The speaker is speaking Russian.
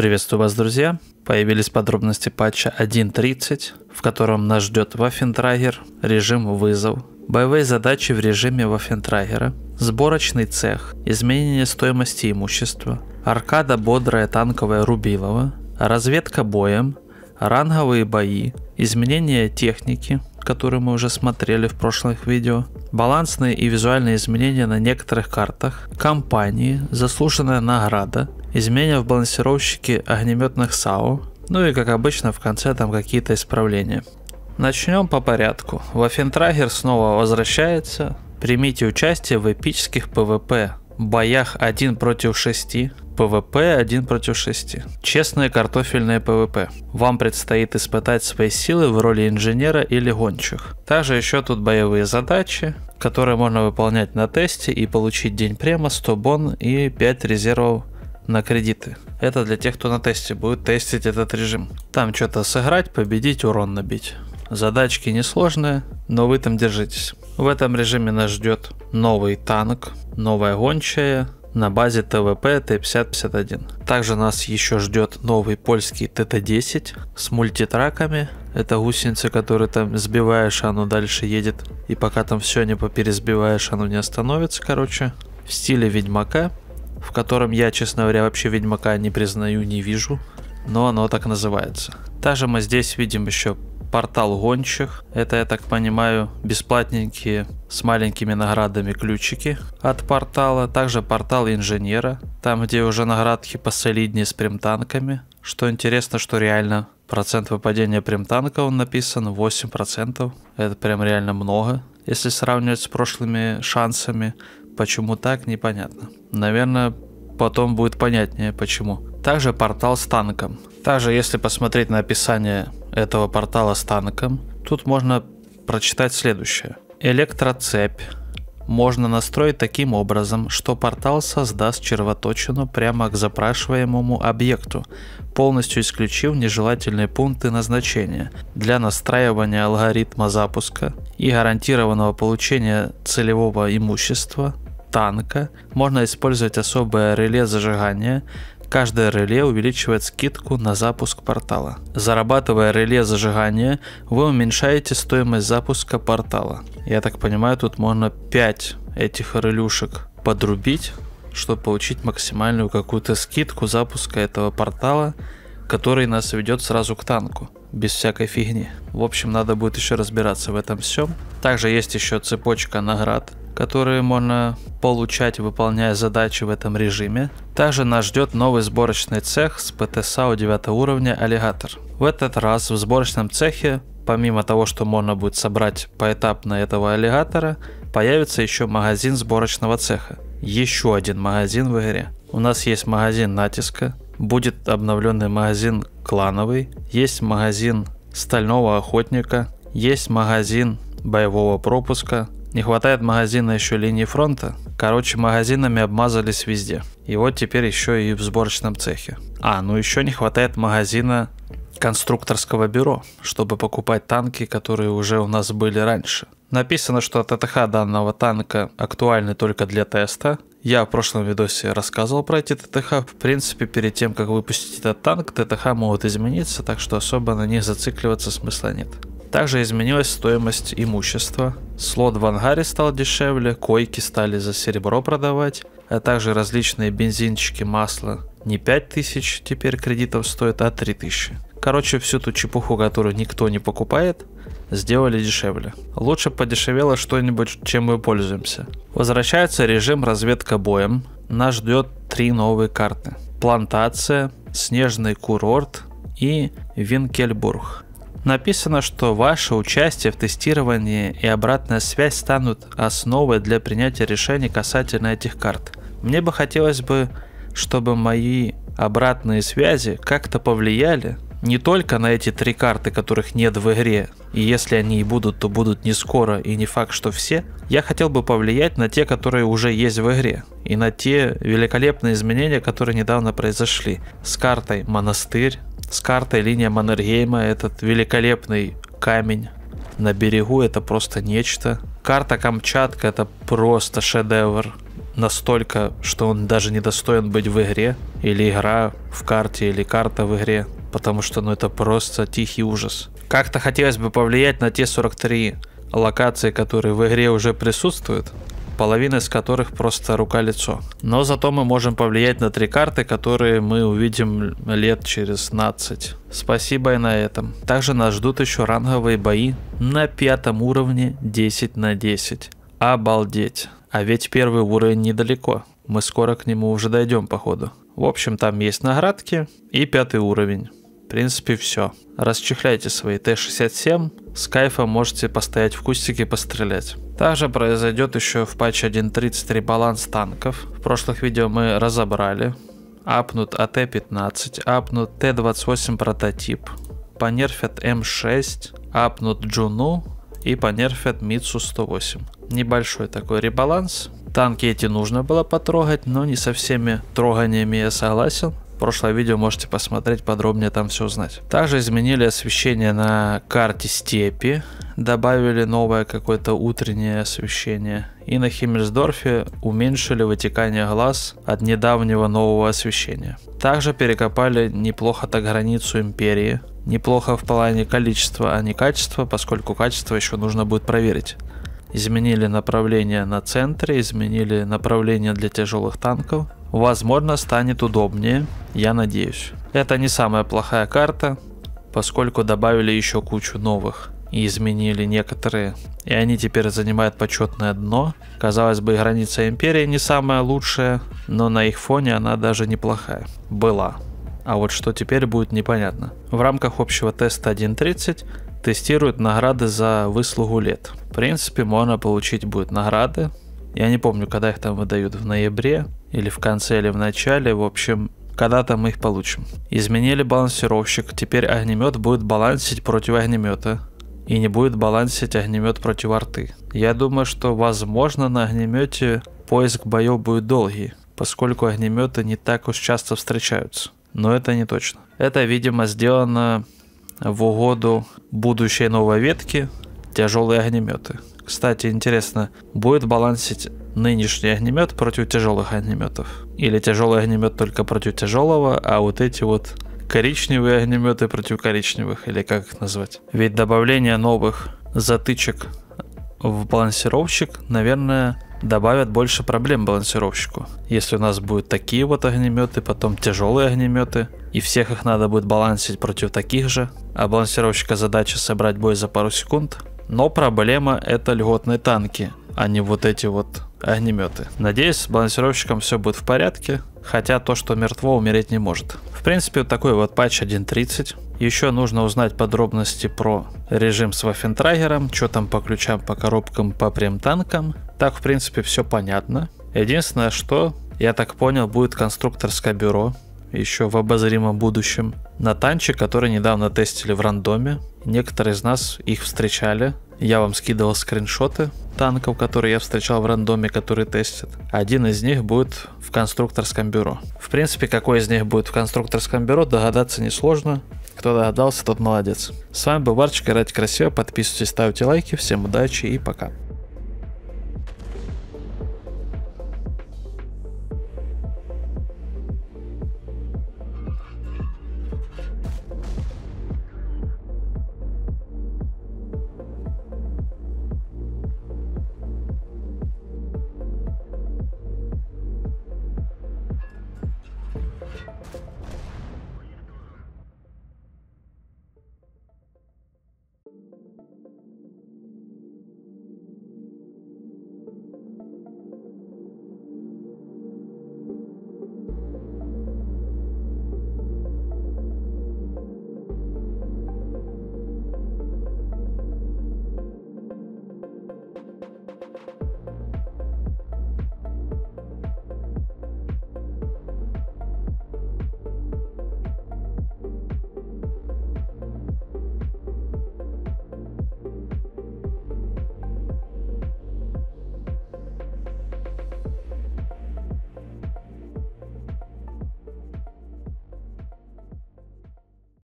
Приветствую вас, друзья! Появились подробности патча 1.30, в котором нас ждет Waffentrager, режим вызов, боевые задачи в режиме Waffentrager, сборочный цех, изменение стоимости имущества, аркада бодрая танковая Рубилова, разведка боем, ранговые бои, изменение техники, которые мы уже смотрели в прошлых видео, балансные и визуальные изменения на некоторых картах, кампании, заслуженная награда, изменения в балансировщике огнеметных САУ, ну и как обычно в конце там какие-то исправления. Начнем по порядку. Вафентрагер снова возвращается. Примите участие в эпических ПВП. Боях 1 против 6, ПВП 1 против 6. Честные картофельные ПВП. Вам предстоит испытать свои силы в роли инженера или гончих. Также еще тут боевые задачи, которые можно выполнять на тесте и получить день према, 100 бон и 5 резервов на кредиты. Это для тех, кто на тесте будет тестить этот режим. Там что-то сыграть, победить, урон набить. Задачки несложные, но вы там держитесь. В этом режиме нас ждет новый танк, новая гончая, на базе ТВП Т-5051. Также нас еще ждет новый польский ТТ-10 с мультитраками. Это гусеницы, которые там сбиваешь, а оно дальше едет. И пока там все не поперезбиваешь, оно не остановится, короче. В стиле Ведьмака в котором я, честно говоря, вообще Ведьмака не признаю, не вижу, но оно так называется. Также мы здесь видим еще портал гончих. Это, я так понимаю, бесплатненькие с маленькими наградами ключики от портала. Также портал инженера, там где уже наградки посолиднее с примтанками. Что интересно, что реально процент выпадения примтанка он написан 8%. Это прям реально много, если сравнивать с прошлыми шансами. Почему так, непонятно. Наверное, потом будет понятнее почему. Также портал с танком. Также, если посмотреть на описание этого портала с танком, тут можно прочитать следующее. Электроцепь можно настроить таким образом, что портал создаст червоточину прямо к запрашиваемому объекту, полностью исключив нежелательные пункты назначения для настраивания алгоритма запуска и гарантированного получения целевого имущества танка. Можно использовать особое реле зажигания. Каждое реле увеличивает скидку на запуск портала. Зарабатывая реле зажигания, вы уменьшаете стоимость запуска портала. Я так понимаю, тут можно 5 этих релюшек подрубить, чтобы получить максимальную какую-то скидку запуска этого портала, который нас ведет сразу к танку без всякой фигни. В общем, надо будет еще разбираться в этом всем. Также есть еще цепочка наград, которые можно получать, выполняя задачи в этом режиме. Также нас ждет новый сборочный цех с ПТСАУ 9 уровня «Аллигатор». В этот раз в сборочном цехе, помимо того, что можно будет собрать поэтапно этого аллигатора, появится еще магазин сборочного цеха. Еще один магазин в игре. У нас есть магазин натиска, будет обновленный магазин клановый, есть магазин стального охотника, есть магазин боевого пропуска, не хватает магазина еще линии фронта. Короче, магазинами обмазались везде. И вот теперь еще и в сборочном цехе. А, ну еще не хватает магазина конструкторского бюро, чтобы покупать танки, которые уже у нас были раньше. Написано, что ТТХ данного танка актуальны только для теста. Я в прошлом видосе рассказывал про эти ТТХ. В принципе, перед тем, как выпустить этот танк, ТТХ могут измениться, так что особо на них зацикливаться смысла нет. Также изменилась стоимость имущества. Слот в ангаре стал дешевле, койки стали за серебро продавать, а также различные бензинчики, масло. Не 5000 теперь кредитов стоит, а 3000. Короче, всю ту чепуху, которую никто не покупает, сделали дешевле. Лучше подешевело что-нибудь, чем мы пользуемся. Возвращается режим разведка боем. Нас ждет три новые карты. Плантация, Снежный курорт и Винкельбург. Написано, что ваше участие в тестировании и обратная связь станут основой для принятия решений касательно этих карт. Мне бы хотелось бы, чтобы мои обратные связи как-то повлияли не только на эти три карты, которых нет в игре, и если они и будут, то будут не скоро и не факт, что все, я хотел бы повлиять на те, которые уже есть в игре, и на те великолепные изменения, которые недавно произошли. С картой монастырь, с картой линия Маннергейма, этот великолепный камень на берегу, это просто нечто. Карта Камчатка, это просто шедевр настолько, что он даже не достоин быть в игре, или игра в карте, или карта в игре потому что ну это просто тихий ужас. Как-то хотелось бы повлиять на те 43 локации, которые в игре уже присутствуют, половина из которых просто рука-лицо. Но зато мы можем повлиять на три карты, которые мы увидим лет через 15. Спасибо и на этом. Также нас ждут еще ранговые бои на пятом уровне 10 на 10. Обалдеть. А ведь первый уровень недалеко. Мы скоро к нему уже дойдем, походу. В общем, там есть наградки и пятый уровень. В принципе, все. Расчехляйте свои Т-67, с кайфом можете постоять в кустике и пострелять. Также произойдет еще в патче 1.30 баланс танков. В прошлых видео мы разобрали. Апнут а АТ-15, апнут Т-28 прототип, понерфят М6, апнут Джуну и понерфят Митсу 108. Небольшой такой ребаланс. Танки эти нужно было потрогать, но не со всеми троганиями я согласен. Прошлое видео можете посмотреть, подробнее там все узнать. Также изменили освещение на карте степи, добавили новое какое-то утреннее освещение. И на Химмельсдорфе уменьшили вытекание глаз от недавнего нового освещения. Также перекопали неплохо так границу империи. Неплохо в плане количества, а не качества, поскольку качество еще нужно будет проверить изменили направление на центре, изменили направление для тяжелых танков, возможно станет удобнее, я надеюсь. Это не самая плохая карта, поскольку добавили еще кучу новых и изменили некоторые, и они теперь занимают почетное дно. Казалось бы, граница империи не самая лучшая, но на их фоне она даже неплохая. Была. А вот что теперь будет непонятно. В рамках общего теста 1.30 тестируют награды за выслугу лет. В принципе, можно получить будет награды. Я не помню, когда их там выдают, в ноябре или в конце, или в начале, в общем, когда-то мы их получим. Изменили балансировщик, теперь огнемет будет балансить против огнемета и не будет балансить огнемет против арты. Я думаю, что возможно на огнемете поиск боев будет долгий, поскольку огнеметы не так уж часто встречаются. Но это не точно. Это, видимо, сделано в угоду будущей новой ветки тяжелые огнеметы. Кстати, интересно, будет балансить нынешний огнемет против тяжелых огнеметов. Или тяжелый огнемет только против тяжелого, а вот эти вот коричневые огнеметы против коричневых, или как их назвать. Ведь добавление новых затычек в балансировщик, наверное, добавят больше проблем балансировщику. Если у нас будут такие вот огнеметы, потом тяжелые огнеметы, и всех их надо будет балансить против таких же, а балансировщика задача собрать бой за пару секунд. Но проблема это льготные танки, а не вот эти вот огнеметы. Надеюсь, с балансировщиком все будет в порядке, хотя то, что мертво, умереть не может. В принципе, вот такой вот патч 1.30. Еще нужно узнать подробности про режим с вафентрагером, что там по ключам, по коробкам, по прем танкам. Так, в принципе, все понятно. Единственное, что, я так понял, будет конструкторское бюро еще в обозримом будущем. На танчи, который недавно тестили в рандоме. Некоторые из нас их встречали, я вам скидывал скриншоты танков, которые я встречал в рандоме, которые тестят. Один из них будет в конструкторском бюро. В принципе, какой из них будет в конструкторском бюро, догадаться несложно. Кто догадался, тот молодец. С вами был Варчик, играть красиво, подписывайтесь, ставьте лайки, всем удачи и пока.